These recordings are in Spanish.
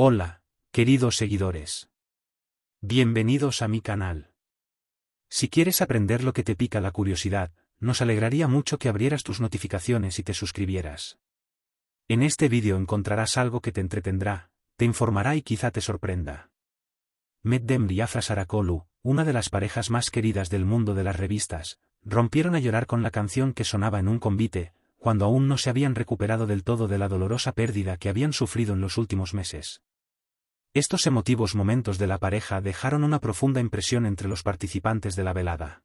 Hola, queridos seguidores. Bienvenidos a mi canal. Si quieres aprender lo que te pica la curiosidad, nos alegraría mucho que abrieras tus notificaciones y te suscribieras. En este vídeo encontrarás algo que te entretendrá, te informará y quizá te sorprenda. Meddem y Afra Sarakolu, una de las parejas más queridas del mundo de las revistas, rompieron a llorar con la canción que sonaba en un convite, cuando aún no se habían recuperado del todo de la dolorosa pérdida que habían sufrido en los últimos meses. Estos emotivos momentos de la pareja dejaron una profunda impresión entre los participantes de la velada.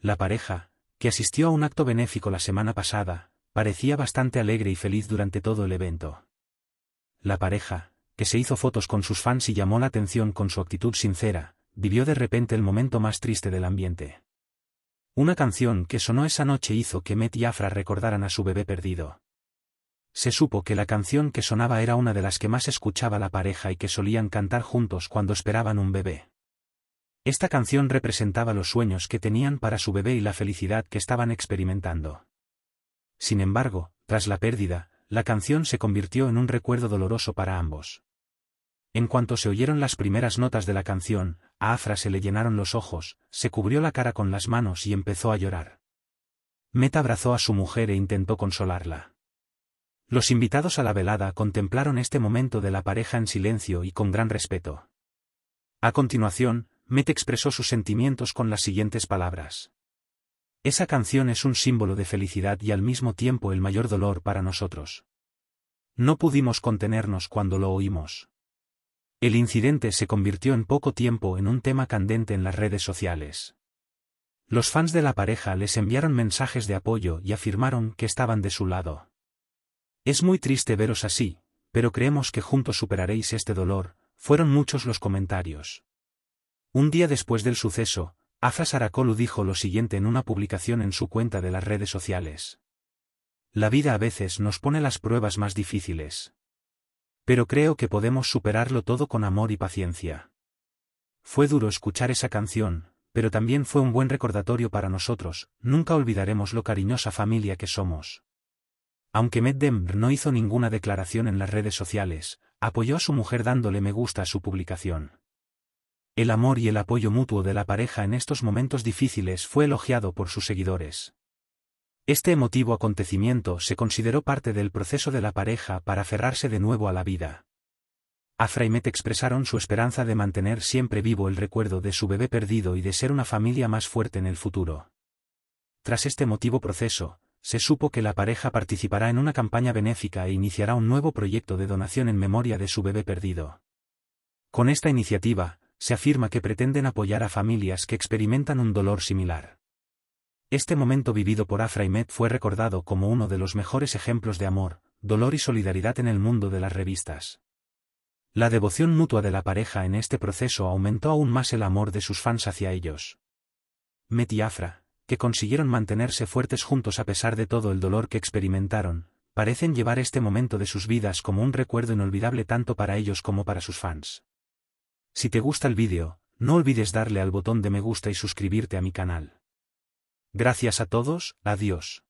La pareja, que asistió a un acto benéfico la semana pasada, parecía bastante alegre y feliz durante todo el evento. La pareja, que se hizo fotos con sus fans y llamó la atención con su actitud sincera, vivió de repente el momento más triste del ambiente. Una canción que sonó esa noche hizo que Met y Afra recordaran a su bebé perdido se supo que la canción que sonaba era una de las que más escuchaba la pareja y que solían cantar juntos cuando esperaban un bebé. Esta canción representaba los sueños que tenían para su bebé y la felicidad que estaban experimentando. Sin embargo, tras la pérdida, la canción se convirtió en un recuerdo doloroso para ambos. En cuanto se oyeron las primeras notas de la canción, a Afra se le llenaron los ojos, se cubrió la cara con las manos y empezó a llorar. Meta abrazó a su mujer e intentó consolarla. Los invitados a la velada contemplaron este momento de la pareja en silencio y con gran respeto. A continuación, Met expresó sus sentimientos con las siguientes palabras. Esa canción es un símbolo de felicidad y al mismo tiempo el mayor dolor para nosotros. No pudimos contenernos cuando lo oímos. El incidente se convirtió en poco tiempo en un tema candente en las redes sociales. Los fans de la pareja les enviaron mensajes de apoyo y afirmaron que estaban de su lado. Es muy triste veros así, pero creemos que juntos superaréis este dolor, fueron muchos los comentarios. Un día después del suceso, Afra Saracolu dijo lo siguiente en una publicación en su cuenta de las redes sociales. La vida a veces nos pone las pruebas más difíciles. Pero creo que podemos superarlo todo con amor y paciencia. Fue duro escuchar esa canción, pero también fue un buen recordatorio para nosotros, nunca olvidaremos lo cariñosa familia que somos. Aunque Dem no hizo ninguna declaración en las redes sociales, apoyó a su mujer dándole me gusta a su publicación. El amor y el apoyo mutuo de la pareja en estos momentos difíciles fue elogiado por sus seguidores. Este emotivo acontecimiento se consideró parte del proceso de la pareja para aferrarse de nuevo a la vida. Afra y expresaron su esperanza de mantener siempre vivo el recuerdo de su bebé perdido y de ser una familia más fuerte en el futuro. Tras este emotivo proceso, se supo que la pareja participará en una campaña benéfica e iniciará un nuevo proyecto de donación en memoria de su bebé perdido. Con esta iniciativa, se afirma que pretenden apoyar a familias que experimentan un dolor similar. Este momento vivido por Afra y Met fue recordado como uno de los mejores ejemplos de amor, dolor y solidaridad en el mundo de las revistas. La devoción mutua de la pareja en este proceso aumentó aún más el amor de sus fans hacia ellos. Met y Afra, que consiguieron mantenerse fuertes juntos a pesar de todo el dolor que experimentaron, parecen llevar este momento de sus vidas como un recuerdo inolvidable tanto para ellos como para sus fans. Si te gusta el vídeo, no olvides darle al botón de me gusta y suscribirte a mi canal. Gracias a todos, adiós.